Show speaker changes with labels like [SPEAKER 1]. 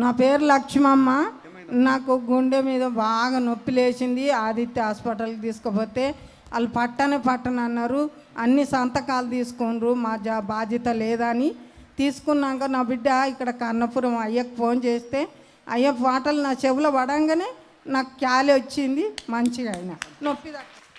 [SPEAKER 1] నా పేరు లక్ష్మమ్మ నాకు గుండె మీద బాగా నొప్పి లేచింది ఆదిత్య హాస్పిటల్కి తీసుకుపోతే వాళ్ళు పట్టని పట్టను అన్నారు అన్ని సంతకాలు తీసుకున్నారు మా జా బాధ్యత లేదని తీసుకున్నాక నా బిడ్డ ఇక్కడ కన్నపురం అయ్యకు ఫోన్ చేస్తే అయ్యప్ప వాటలు నా చెవులో పడంగానే నాకు క్యాలి వచ్చింది
[SPEAKER 2] మంచిగా అయినా
[SPEAKER 3] నొప్పి